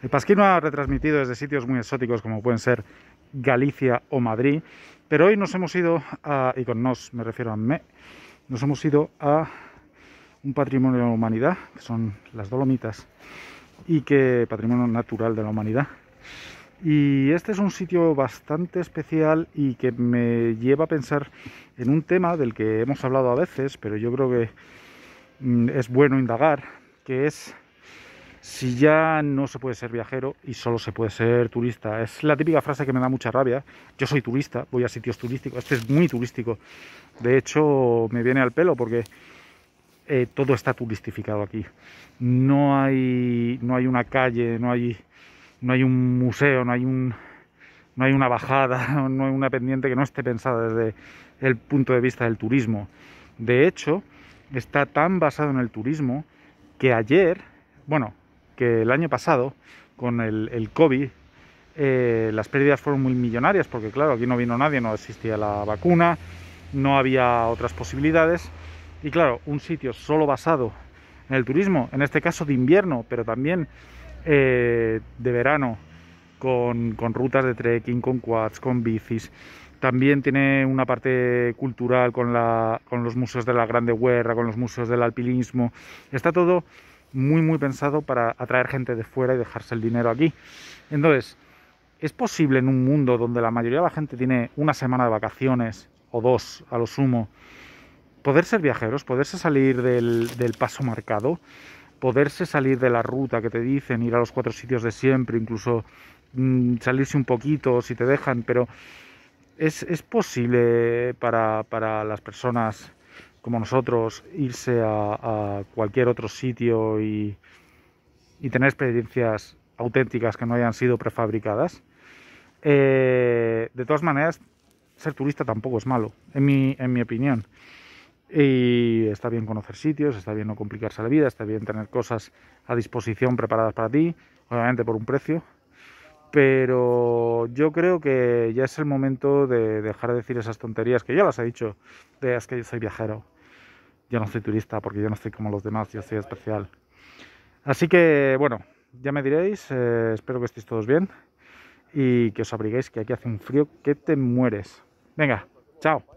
El Pasquino ha retransmitido desde sitios muy exóticos como pueden ser Galicia o Madrid, pero hoy nos hemos ido, a, y con nos me refiero a me, nos hemos ido a un patrimonio de la humanidad, que son las Dolomitas, y que patrimonio natural de la humanidad. Y este es un sitio bastante especial y que me lleva a pensar en un tema del que hemos hablado a veces, pero yo creo que mm, es bueno indagar, que es si ya no se puede ser viajero y solo se puede ser turista. Es la típica frase que me da mucha rabia. Yo soy turista, voy a sitios turísticos. Este es muy turístico. De hecho, me viene al pelo porque eh, todo está turistificado aquí. No hay, no hay una calle, no hay, no hay un museo, no hay, no hay una bajada, no hay una pendiente que no esté pensada desde el punto de vista del turismo. De hecho, está tan basado en el turismo que ayer, bueno, que el año pasado, con el, COVID, eh, las pérdidas fueron muy millonarias, porque claro, aquí no vino nadie, no existía la vacuna, no había otras posibilidades. Y claro, un sitio solo basado en el turismo, en este caso de invierno, pero también eh, de verano, con, rutas de trekking, con quads, con bicis. También tiene una parte cultural con, la, con los museos de la Grande Guerra, con los museos del alpinismo. Está todo muy muy pensado para atraer gente de fuera y dejarse el dinero aquí. Entonces, ¿es posible en un mundo donde la mayoría de la gente tiene una semana de vacaciones o dos a lo sumo, poder ser viajeros, poderse salir del, paso marcado, poderse salir de la ruta que te dicen, ir a los cuatro sitios de siempre, incluso mm, salirse un poquito si te dejan, pero... ¿Es, posible para, para las personas como nosotros irse a, cualquier otro sitio y, y, tener experiencias auténticas que no hayan sido prefabricadas. Eh, de todas maneras, ser turista tampoco es malo, en mi, en mi opinión. Y está bien conocer sitios, está bien no complicarse la vida, está bien tener cosas a disposición preparadas para ti, obviamente por un precio. Pero yo creo que ya es el momento de dejar de decir esas tonterías que ya las he dicho, de que yo soy viajero, yo no soy turista porque yo no soy como los demás, yo soy especial. Así que, bueno, ya me diréis, eh, espero que estéis todos bien y que os abriguéis, que aquí hace un frío que te mueres. Venga, chao.